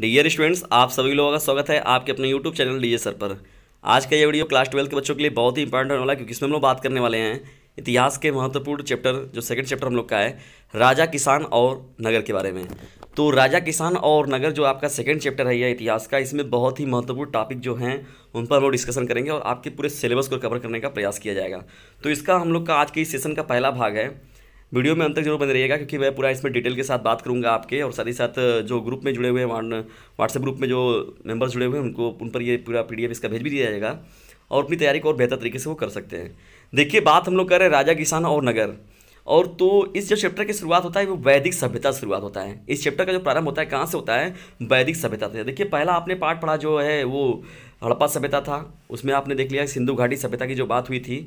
dear students आप सभी लोगों का स्वागत है आपके अपने यूट्यूब चैनल डी सर पर आज का ये वीडियो क्लास ट्वेल्थ के बच्चों के लिए बहुत ही इंपॉर्टेंट होने वाला है क्योंकि इसमें हम लोग बात करने वाले हैं इतिहास के महत्वपूर्ण चैप्टर जो सेकंड चैप्टर हम लोग का है राजा किसान और नगर के बारे में तो राजा किसान और नगर जो आपका सेकेंड चैप्टर है यह इतिहास का इसमें बहुत ही महत्वपूर्ण टॉपिक जो हैं उन पर हम लोग डिस्कशन करेंगे और आपके पूरे सिलेबस को कवर करने का प्रयास किया जाएगा तो इसका हम लोग का आज के इस सेशन का पहला भाग है वीडियो में अंत तक जरूर बने रहिएगा क्योंकि मैं पूरा इसमें डिटेल के साथ बात करूंगा आपके और साथ ही साथ जो ग्रुप में जुड़े हुए हैं व्हाट्सएप ग्रुप में जो मेंबर्स जुड़े हुए हैं उनको उन पर ये पूरा पी इसका भेज भी दिया जाएगा और अपनी तैयारी को और बेहतर तरीके से वो कर सकते हैं देखिए बात हम लोग कर रहे हैं राजा किसान और नगर और तो इस जो चैप्टर की शुरुआत होता है वो वैदिक सभ्यता से शुरुआत होता है इस चैप्टर का जो प्रारंभ होता है कहाँ से होता है वैदिक सभ्यता से देखिए पहला आपने पाठ पढ़ा जो है वो हड़प्पा सभ्यता था उसमें आपने देख लिया सिंधु घाटी सभ्यता की जो बात हुई थी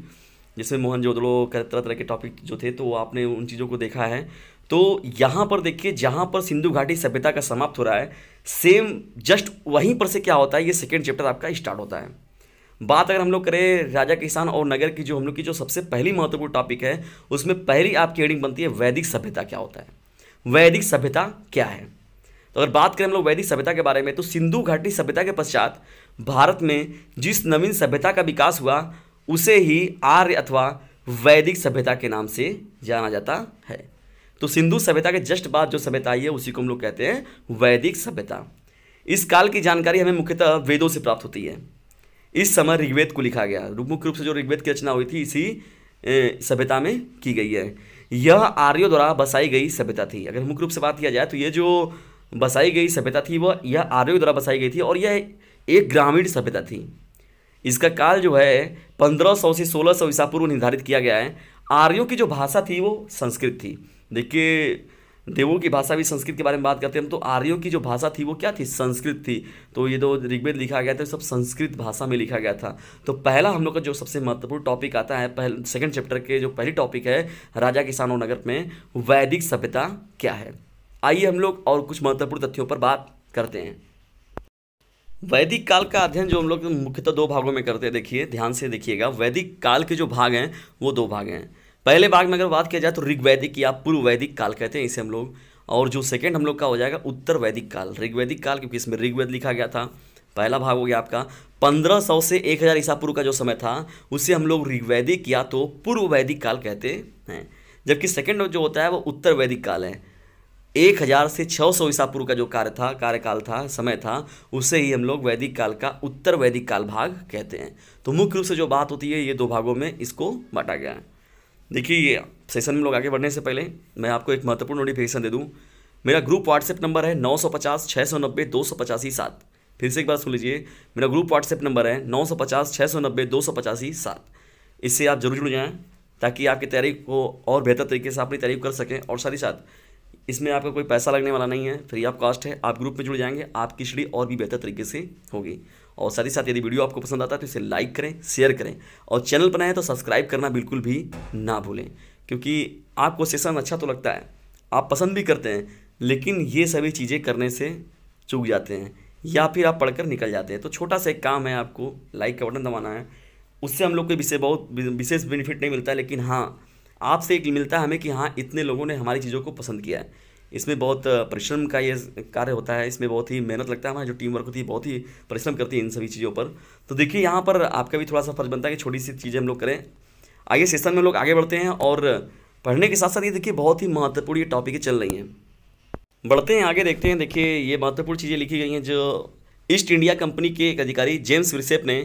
जिसमें मोहन जोदड़ो तरह तरह के टॉपिक जो थे तो आपने उन चीज़ों को देखा है तो यहाँ पर देखिए जहाँ पर सिंधु घाटी सभ्यता का समाप्त हो रहा है सेम जस्ट वहीं पर से क्या होता है ये सेकेंड चैप्टर आपका स्टार्ट होता है बात अगर हम लोग करें राजा किसान और नगर की जो हम लोग की जो सबसे पहली महत्वपूर्ण टॉपिक है उसमें पहली आपकी हेडिंग बनती है वैदिक सभ्यता क्या होता है वैदिक सभ्यता क्या है तो अगर बात करें हम लोग वैदिक सभ्यता के बारे में तो सिंधु घाटी सभ्यता के पश्चात भारत में जिस नवीन सभ्यता का विकास हुआ उसे ही आर्य अथवा वैदिक सभ्यता के नाम से जाना जाता है तो सिंधु सभ्यता के जस्ट बाद जो सभ्यता आई है उसी को हम लोग कहते हैं वैदिक सभ्यता इस काल की जानकारी हमें मुख्यतः वेदों से प्राप्त होती है इस समय ऋग्वेद को लिखा गया मुख्य रूप से जो ऋग्वेद की रचना हुई थी इसी सभ्यता में की गई है यह आर्यों द्वारा बसाई गई सभ्यता थी अगर मुख्य रूप से बात किया जाए तो यह जो बसाई गई सभ्यता थी वह यह आर्यों द्वारा बसाई गई थी और यह एक ग्रामीण सभ्यता थी इसका काल जो है 1500 से 1600 सौ ईसा पूर्व निर्धारित किया गया है आर्यों की जो भाषा थी वो संस्कृत थी देखिए देवों की भाषा भी संस्कृत के बारे में बात करते हैं हम तो आर्यों की जो भाषा थी वो क्या थी संस्कृत थी तो ये जो ऋग्वेद लिखा गया था सब संस्कृत भाषा में लिखा गया था तो पहला हम लोग का जो सबसे महत्वपूर्ण टॉपिक आता है पहले सेकेंड चैप्टर के जो पहली टॉपिक है राजा किसानों नगर में वैदिक सभ्यता क्या है आइए हम लोग और कुछ महत्वपूर्ण तथ्यों पर बात करते हैं वैदिक काल का अध्ययन जो हम लोग मुख्यतः दो भागों में करते हैं देखिए ध्यान से देखिएगा वैदिक काल के जो भाग हैं वो दो भाग हैं पहले भाग में अगर बात किया जाए तो ऋग्वैदिक या पूर्व वैदिक काल कहते हैं इसे हम लोग और जो सेकेंड हम लोग का हो जाएगा उत्तर वैदिक काल ऋग्वैदिक काल क्योंकि इसमें ऋग्वेद लिखा गया था पहला भाग हो गया आपका 1500 से 1000 हज़ार ईसा पूर्व का जो समय था उसे हम लोग ऋग्वैदिक या तो पूर्व वैदिक काल कहते हैं जबकि सेकेंड जो होता है वो उत्तर वैदिक काल है एक हज़ार से छः सौ ईसा पूर्व का जो कार्य था कार्यकाल था समय था उसे ही हम लोग वैदिक काल का उत्तर वैदिक काल भाग कहते हैं तो मुख्य रूप से जो बात होती है ये दो भागों में इसको बांटा गया है देखिए ये सेशन में लोग आगे बढ़ने से पहले मैं आपको एक महत्वपूर्ण नोटिफिकेशन दे दूँ मेरा ग्रुप व्हाट्सएप नंबर है नौ सौ पचास छः सौ नब्बे दो सौ पचासी सात फिर से एक बार सुन लीजिए मेरा ग्रुप व्हाट्सएप नंबर है नौ सौ पचास छः सौ नब्बे दो सौ पचासी सात इससे आप जरूर जुड़ जाएँ ताकि आपकी तैयारी को और बेहतर तरीके से अपनी तैयारी कर सकें और साथ ही साथ इसमें आपका कोई पैसा लगने वाला नहीं है फ्री ऑफ कॉस्ट है आप ग्रुप में जुड़ जाएंगे आपकी स्टडी और भी बेहतर तरीके से होगी और साथ ही साथ यदि वीडियो आपको पसंद आता है तो इसे लाइक करें शेयर करें और चैनल बनाएं तो सब्सक्राइब करना बिल्कुल भी ना भूलें क्योंकि आपको सेशन अच्छा तो लगता है आप पसंद भी करते हैं लेकिन ये सभी चीज़ें करने से चूक जाते हैं या फिर आप पढ़कर निकल जाते हैं तो छोटा सा एक काम है आपको लाइक का बटन दबाना है उससे हम लोग को विषय बहुत विशेष बेनिफिट नहीं मिलता लेकिन हाँ आपसे एक मिलता है हमें कि हाँ इतने लोगों ने हमारी चीज़ों को पसंद किया है इसमें बहुत परिश्रम का ये कार्य होता है इसमें बहुत ही मेहनत लगता है हमारी जो टीम वर्क होती है बहुत ही परिश्रम करती है इन सभी चीज़ों पर तो देखिए यहाँ पर आपका भी थोड़ा सा फर्ज बनता है कि छोटी सी चीज़ें हम लोग करें आगे सेशन में लोग आगे बढ़ते हैं और पढ़ने के साथ साथ ये देखिए बहुत ही महत्वपूर्ण ये टॉपिक चल रही हैं बढ़ते हैं आगे देखते हैं देखिए ये महत्वपूर्ण चीज़ें लिखी गई हैं जो ईस्ट इंडिया कंपनी के एक अधिकारी जेम्स विरसेप ने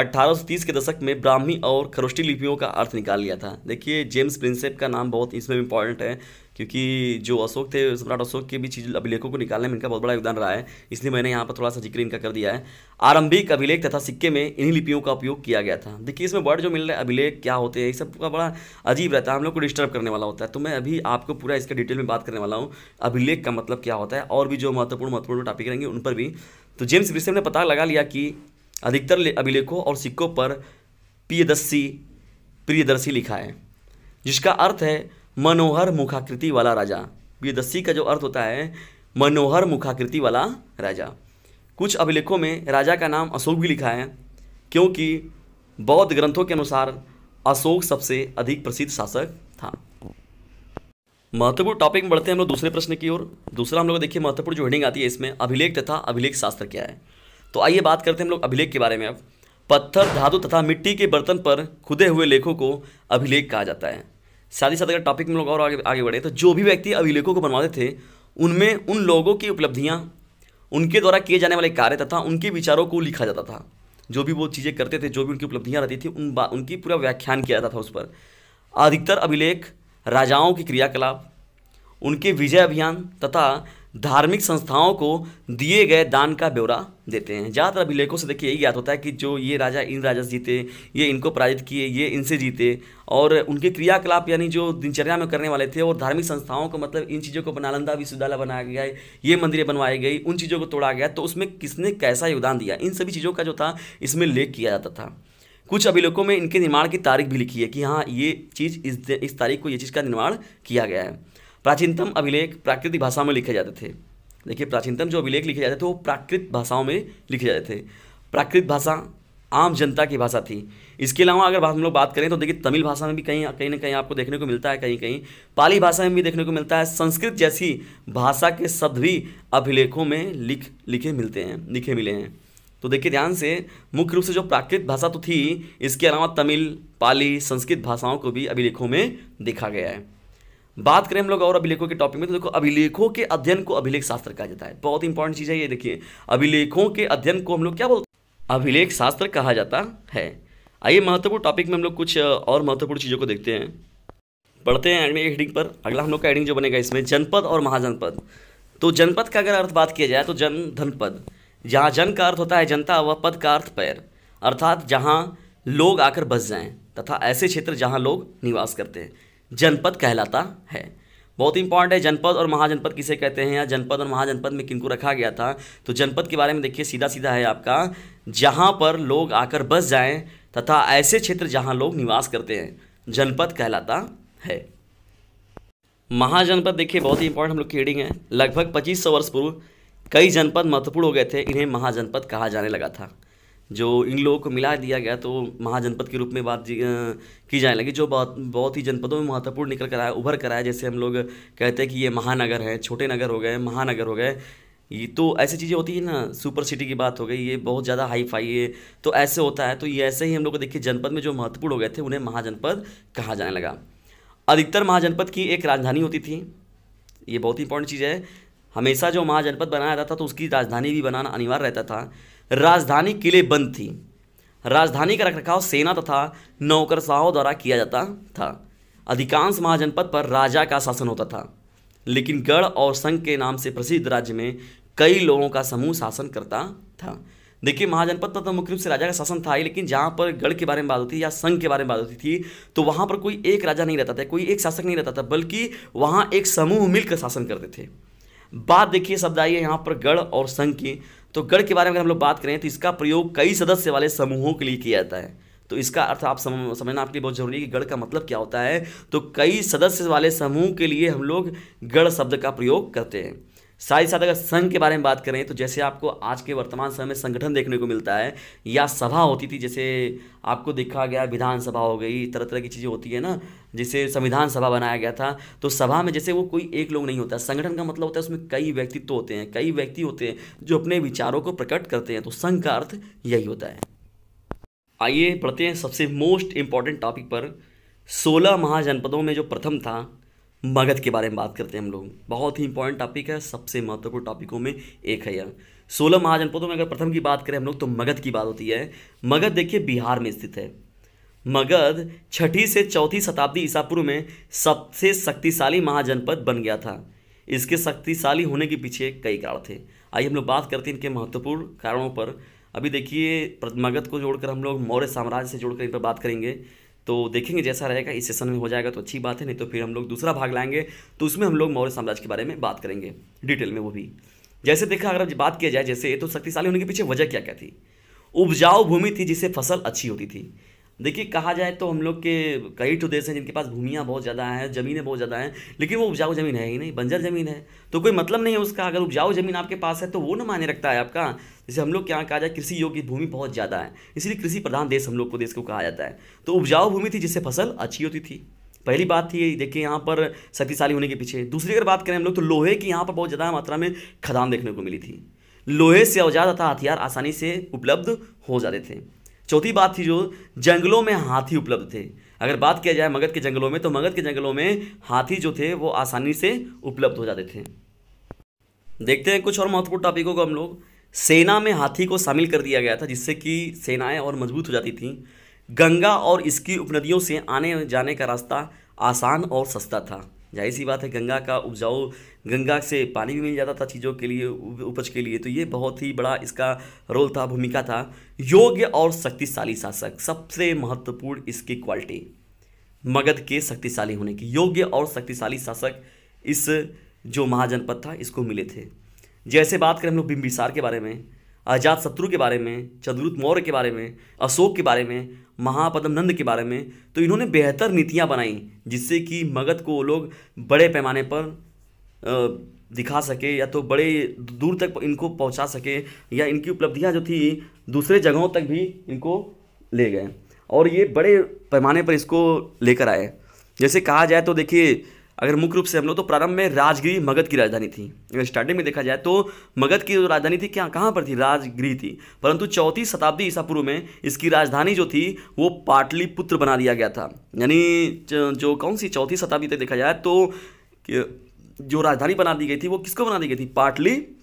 1830 के दशक में ब्राह्मी और खरोष्टी लिपियों का अर्थ निकाल लिया था देखिए जेम्स प्रिंसेप का नाम बहुत इसमें इंपॉर्टेंट है क्योंकि जो अशोक थे सम्राट अशोक के भी चीज अभिलेखों को निकालने में इनका बहुत बड़ा योगदान रहा है इसलिए मैंने यहाँ पर थोड़ा सा जिक्र इनका कर दिया है आरंभिक अभिलेख तथा सिक्के में इन्हीं लिपियों का उपयोग किया गया था देखिए इसमें वर्ड जो मिल रहा है अभिलेख क्या होते हैं ये सब का बड़ा अजीब रहता है हम लोग को डिस्टर्ब करने वाला होता है तो मैं अभी आपको पूरा इसका डिटेल में बात करने वाला हूँ अभिलेख का मतलब क्या होता है और भी जो महत्वपूर्ण महत्वपूर्ण टॉपिक रहेंगे उन पर भी तो जेम्स विषय ने पता लगा लिया कि अधिकतर अभिलेखों और सिक्कों पर प्रियदर्शी प्रियदर्शी लिखा है जिसका अर्थ है मनोहर मुखाकृति वाला राजा प्रियदस्सी का जो अर्थ होता है मनोहर मुखाकृति वाला राजा कुछ अभिलेखों में राजा का नाम अशोक भी लिखा है क्योंकि बौद्ध ग्रंथों के अनुसार अशोक सबसे अधिक प्रसिद्ध शासक था महत्वपूर्ण टॉपिक में बढ़ते हैं हम लोग दूसरे प्रश्न की ओर दूसरा हम लोग देखिए महत्वपूर्ण जो हेडिंग आती है इसमें अभिलेख तथा अभिलेख शास्त्र क्या है तो आइए बात करते हैं हम लोग अभिलेख के बारे में अब पत्थर धातु तथा मिट्टी के बर्तन पर खुदे हुए लेखों को अभिलेख कहा जाता है साथ ही साथ अगर टॉपिक में लोग और आगे आगे बढ़े तो जो भी व्यक्ति अभिलेखों को बनवाते थे उनमें उन लोगों की उपलब्धियाँ उनके द्वारा किए जाने वाले कार्य तथा उनके विचारों को लिखा जाता था जो भी वो चीज़ें करते थे जो भी उनकी उपलब्धियाँ रहती थी उन उनकी पूरा व्याख्यान किया जाता था उस पर अधिकतर अभिलेख राजाओं की क्रियाकलाप उनके विजय अभियान तथा धार्मिक संस्थाओं को दिए गए दान का ब्यौरा देते हैं ज़्यादातर अभिलेखों से देखिए यही ज्ञात होता है कि जो ये राजा इन राजा जीते ये इनको पराजित किए ये इनसे जीते और उनके क्रियाकलाप यानी जो दिनचर्या में करने वाले थे और धार्मिक संस्थाओं को मतलब इन चीज़ों को बनालंदा विश्वविद्यालय बनाया गया ये मंदिरें बनवाई गई उन चीज़ों को तोड़ा गया तो उसमें किसने कैसा योगदान दिया इन सभी चीज़ों का जो था इसमें लेख किया जाता था कुछ अभिलेखों में इनके निर्माण की तारीख भी लिखी है कि हाँ ये चीज़ इस इस तारीख को ये चीज़ का निर्माण किया गया है प्राचीनतम अभिलेख प्राकृतिक भाषाओं में लिखे जाते थे देखिए प्राचीनतम जो अभिलेख लिखे जाते थे वो प्राकृत भाषाओं में लिखे जाते थे प्राकृत भाषा आम जनता की भाषा थी इसके अलावा अगर हम लोग बात करें तो देखिए तमिल भाषा में भी कहीं कहीं ना कहीं आपको देखने को मिलता है कहीं कहीं पाली भाषा में भी देखने को मिलता है संस्कृत जैसी भाषा के शब्द भी अभिलेखों में लिख लिखे मिलते हैं लिखे मिले हैं तो देखिए ध्यान से मुख्य रूप से जो प्राकृत भाषा तो थी इसके अलावा तमिल पाली संस्कृत भाषाओं को भी अभिलेखों में देखा गया है बात करें हम लोग और अभिलेखों के टॉपिक में तो देखो अभिलेखों के अध्ययन को अभिलेख शास्त्र कहा जाता है बहुत इंपॉर्टेंट चीज़ है ये देखिए अभिलेखों के अध्ययन को हम लोग क्या बोलते हैं अभिलेख शास्त्र कहा जाता है आइए महत्वपूर्ण टॉपिक में हम लोग कुछ और महत्वपूर्ण चीज़ों को देखते हैं पढ़ते हैं हेडिंग पर अगला हम लोग का हेडिंग जो बनेगा इसमें जनपद और महाजनपद तो जनपद का अगर अर्थ बात किया जाए तो जन धनपद जहाँ जन का अर्थ होता है जनता व पद का अर्थ पैर अर्थात जहाँ लोग आकर बस जाएं तथा ऐसे क्षेत्र जहाँ लोग निवास करते हैं जनपद कहलाता है बहुत इंपॉर्टेंट है जनपद और महाजनपद किसे कहते हैं या जनपद और महाजनपद में किनको रखा गया था तो जनपद के बारे में देखिए सीधा सीधा है आपका जहाँ पर लोग आकर बस जाएं तथा ऐसे क्षेत्र जहाँ लोग निवास करते हैं जनपद कहलाता है महाजनपद देखिए बहुत ही इंपॉर्टेंट हम लोग की रीडिंग है लगभग 2500 वर्ष पूर्व कई जनपद महत्वपूर्ण हो गए थे इन्हें महाजनपद कहा जाने लगा था जो इन लोगों को मिला दिया गया तो महाजनपद के रूप में बात की जाने लगी जो बहुत बहुत ही जनपदों में महत्वपूर्ण निकल कर आया उभर कर आया जैसे हम लोग कहते हैं कि ये महानगर हैं छोटे नगर हो गए महानगर हो गए ये तो ऐसी चीज़ें होती है ना सुपर सिटी की बात हो गई ये बहुत ज़्यादा हाई फाई है तो ऐसे होता है तो ये ऐसे ही हम लोग को देखिए जनपद में जो महत्वपूर्ण हो गए थे उन्हें महाजनपद कहा जाने लगा अधिकतर महाजनपद की एक राजधानी होती थी ये बहुत ही इंपॉर्टेंट चीज़ है हमेशा जो महाजनपद बनाया जाता था तो उसकी राजधानी भी बनाना अनिवार्य रहता था राजधानी किले बंद थी राजधानी का रखरखाव सेना तथा नौकरशाहों द्वारा किया जाता था अधिकांश महाजनपद पर राजा का शासन होता था लेकिन गढ़ और संघ के नाम से प्रसिद्ध राज्य में कई लोगों का समूह शासन करता था देखिए महाजनपद तो मुख्य रूप से राजा का शासन था ही लेकिन जहाँ पर गढ़ के बारे में बात होती है या संघ के बारे में बात होती थी तो वहाँ पर कोई एक राजा नहीं रहता था कोई एक शासक नहीं रहता था बल्कि वहाँ एक समूह मिलकर शासन करते थे बात देखिए शब्द आइए यहाँ पर गढ़ और संघ की तो गढ़ के बारे में अगर हम लोग बात करें तो इसका प्रयोग कई सदस्य वाले समूहों के लिए किया जाता है तो इसका अर्थ आप सम, समझना आपके लिए बहुत जरूरी है कि गढ़ का मतलब क्या होता है तो कई सदस्य वाले समूह के लिए हम लोग गढ़ शब्द का प्रयोग करते हैं साथ ही साथ अगर संघ के बारे में बात करें तो जैसे आपको आज के वर्तमान समय में संगठन देखने को मिलता है या सभा होती थी जैसे आपको देखा गया विधानसभा हो गई तरह तरह की चीज़ें होती है ना जिसे संविधान सभा बनाया गया था तो सभा में जैसे वो कोई एक लोग नहीं होता संगठन का मतलब होता है उसमें कई व्यक्तित्व तो होते हैं कई व्यक्ति होते हैं जो अपने विचारों को प्रकट करते हैं तो संघ का अर्थ यही होता है आइए पढ़ते हैं सबसे मोस्ट इम्पॉर्टेंट टॉपिक पर सोलह महाजनपदों में जो प्रथम था मगध के बारे में बात करते हैं हम लोग बहुत ही इंपॉर्टेंट टॉपिक है सबसे महत्वपूर्ण टॉपिकों में एक है यह सोलह महाजनपदों में अगर प्रथम की बात करें हम लोग तो मगध की बात होती है मगध देखिए बिहार में स्थित है मगध छठी से चौथी शताब्दी ईसा पूर्व में सबसे शक्तिशाली महाजनपद बन गया था इसके शक्तिशाली होने के पीछे कई कारण थे आइए हम लोग बात करते हैं इनके महत्वपूर्ण कारणों पर अभी देखिए मगध को जोड़कर हम लोग मौर्य साम्राज्य से जोड़कर इन पर बात करेंगे तो देखेंगे जैसा रहेगा इस सेशन में हो जाएगा तो अच्छी बात है नहीं तो फिर हम लोग दूसरा भाग लाएंगे तो उसमें हम लोग मौर्य साम्राज्य के बारे में बात करेंगे डिटेल में वो भी जैसे देखा अगर बात किया जाए जैसे तो शक्तिशाली होने के पीछे वजह क्या क्या थी उपजाऊ भूमि थी जिससे फसल अच्छी होती थी देखिए कहा जाए तो हम लोग के कई देश हैं जिनके पास भूमियाँ बहुत ज़्यादा हैं ज़मीनें बहुत ज़्यादा हैं लेकिन वो उपजाऊ ज़मीन है ही नहीं बंजर ज़मीन है तो कोई मतलब नहीं है उसका अगर उपजाऊ ज़मीन आपके पास है तो वो ना माने रखता है आपका जैसे हम लोग के यहाँ कहा जाए कृषि योग्य भूमि बहुत ज़्यादा है इसलिए कृषि प्रधान देश हम लोग को देश को कहा जाता है तो उपजाऊ भूमि थी जिससे फसल अच्छी होती थी पहली बात थी देखिए यहाँ पर शक्तिशाली होने के पीछे दूसरी अगर बात करें हम लोग तो लोहे की यहाँ पर बहुत ज़्यादा मात्रा में खदान देखने को मिली थी लोहे से औजार तथा हथियार आसानी से उपलब्ध हो जाते थे चौथी बात थी जो जंगलों में हाथी उपलब्ध थे अगर बात किया जाए मगध के जंगलों में तो मगध के जंगलों में हाथी जो थे वो आसानी से उपलब्ध हो जाते थे देखते हैं कुछ और महत्वपूर्ण टॉपिकों को हम लोग सेना में हाथी को शामिल कर दिया गया था जिससे कि सेनाएं और मजबूत हो जाती थीं गंगा और इसकी उपनदियों से आने जाने का रास्ता आसान और सस्ता था जाहिर सी बात है गंगा का उपजाऊ गंगा से पानी भी मिल जाता था चीज़ों के लिए उपज के लिए तो ये बहुत ही बड़ा इसका रोल था भूमिका था योग्य और शक्तिशाली शासक सबसे महत्वपूर्ण इसकी क्वालिटी मगध के शक्तिशाली होने की योग्य और शक्तिशाली शासक इस जो महाजनपद था इसको मिले थे जैसे बात करें हम लोग बिम्बिसार के बारे में अजात शत्रु के बारे में चंद्रुत मौर्य के बारे में अशोक के बारे में महापदम नंद के बारे में तो इन्होंने बेहतर नीतियाँ बनाई जिससे कि मगध को लोग बड़े पैमाने पर दिखा सके या तो बड़े दूर तक इनको पहुंचा सके या इनकी उपलब्धियां जो थी दूसरे जगहों तक भी इनको ले गए और ये बड़े पैमाने पर इसको लेकर आए जैसे कहा जाए तो देखिए अगर मुख्य रूप से हम लोग तो प्रारंभ में राजगिरी मगध की राजधानी थी अगर स्टार्टिंग में देखा जाए तो मगध की जो राजधानी थी क्या कहाँ पर थी राजगिरी थी परंतु चौथी शताब्दी ईसा पूर्व में इसकी राजधानी जो थी वो पाटलिपुत्र बना दिया गया था यानी जो कौन सी चौथी शताब्दी तक देखा जाए तो जो राजधानी बना दी गई थी वो किसको बना दी गई थी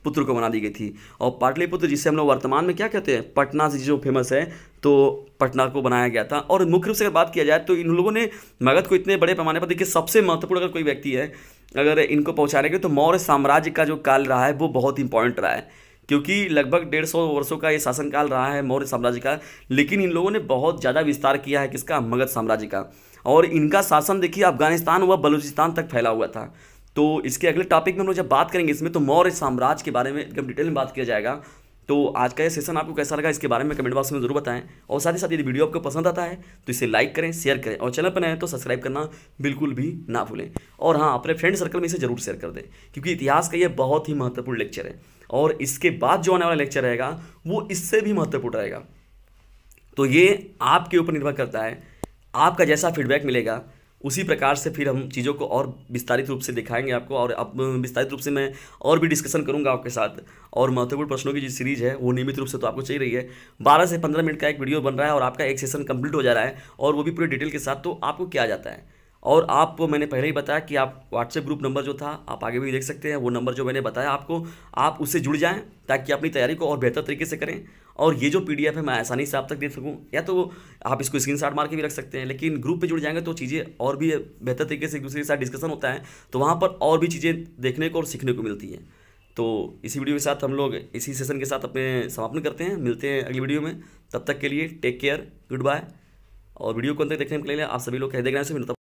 पुत्र को बना दी गई थी और पाटलिपुत्र जिसे हम लोग वर्तमान में क्या कहते हैं पटना से जो फेमस है तो पटना को बनाया गया था और मुख्य रूप से अगर बात किया जाए तो इन लोगों ने मगध को इतने बड़े पैमाने पर देखिए सबसे महत्वपूर्ण अगर कोई व्यक्ति है अगर इनको पहुँचाने के तो मौर्य साम्राज्य का जो काल रहा है वो बहुत इंपॉर्टेंट रहा है क्योंकि लगभग डेढ़ सौ वर्षों का ये शासनकाल रहा है मौर्य साम्राज्य का लेकिन इन लोगों ने बहुत ज़्यादा विस्तार किया है किसका मगध साम्राज्य का और इनका शासन देखिए अफगानिस्तान व बलूचिस्तान तक फैला हुआ था तो इसके अगले टॉपिक में हम लोग जब बात करेंगे इसमें तो मौर्य साम्राज्य के बारे में एकदम डिटेल में बात किया जाएगा तो आज का ये सेशन आपको कैसा लगा इसके बारे में कमेंट बॉक्स में जरूर बताएं और साथ ही साथ यदि वीडियो आपको पसंद आता है तो इसे लाइक करें शेयर करें और चैनल पर नए तो सब्सक्राइब करना बिल्कुल भी ना भूलें और हाँ अपने फ्रेंड सर्कल में इसे जरूर शेयर कर दें क्योंकि इतिहास का ये बहुत ही महत्वपूर्ण लेक्चर है और इसके बाद जो आने वाला लेक्चर रहेगा वो इससे भी महत्वपूर्ण रहेगा तो ये आपके ऊपर निर्भर करता है आपका जैसा फीडबैक मिलेगा उसी प्रकार से फिर हम चीज़ों को और विस्तारित रूप से दिखाएंगे आपको और अब विस्तारित रूप से मैं और भी डिस्कशन करूंगा आपके साथ और महत्वपूर्ण प्रश्नों की जो सीरीज़ है वो नियमित रूप से तो आपको चाहिए रही है बारह से पंद्रह मिनट का एक वीडियो बन रहा है और आपका एक सेशन कंप्लीट हो जा रहा है और वो भी पूरे डिटेल के साथ तो आपको क्या जाता है और आपको मैंने पहले ही बताया कि आप व्हाट्सएप ग्रुप नंबर जो था आप आगे भी देख सकते हैं वो नंबर जो मैंने बताया आपको आप उससे जुड़ जाएँ ताकि अपनी तैयारी को और बेहतर तरीके से करें और ये जो पी है मैं आसानी से आप तक दे सकूँ या तो आप इसको स्क्रीन मार के भी रख सकते हैं लेकिन ग्रुप पर जुड़ जाएंगे तो चीज़ें और भी बेहतर तरीके से एक दूसरे के साथ डिस्कशन होता है तो वहाँ पर और भी चीज़ें देखने को और सीखने को मिलती हैं तो इसी वीडियो के साथ हम लोग इसी सेशन के साथ अपने समापन करते हैं मिलते हैं अगली वीडियो में तब तक के लिए टेक केयर गुड बाय और वीडियो को अंदर देखने के लिए आप सभी लोग कह देख रहे हैं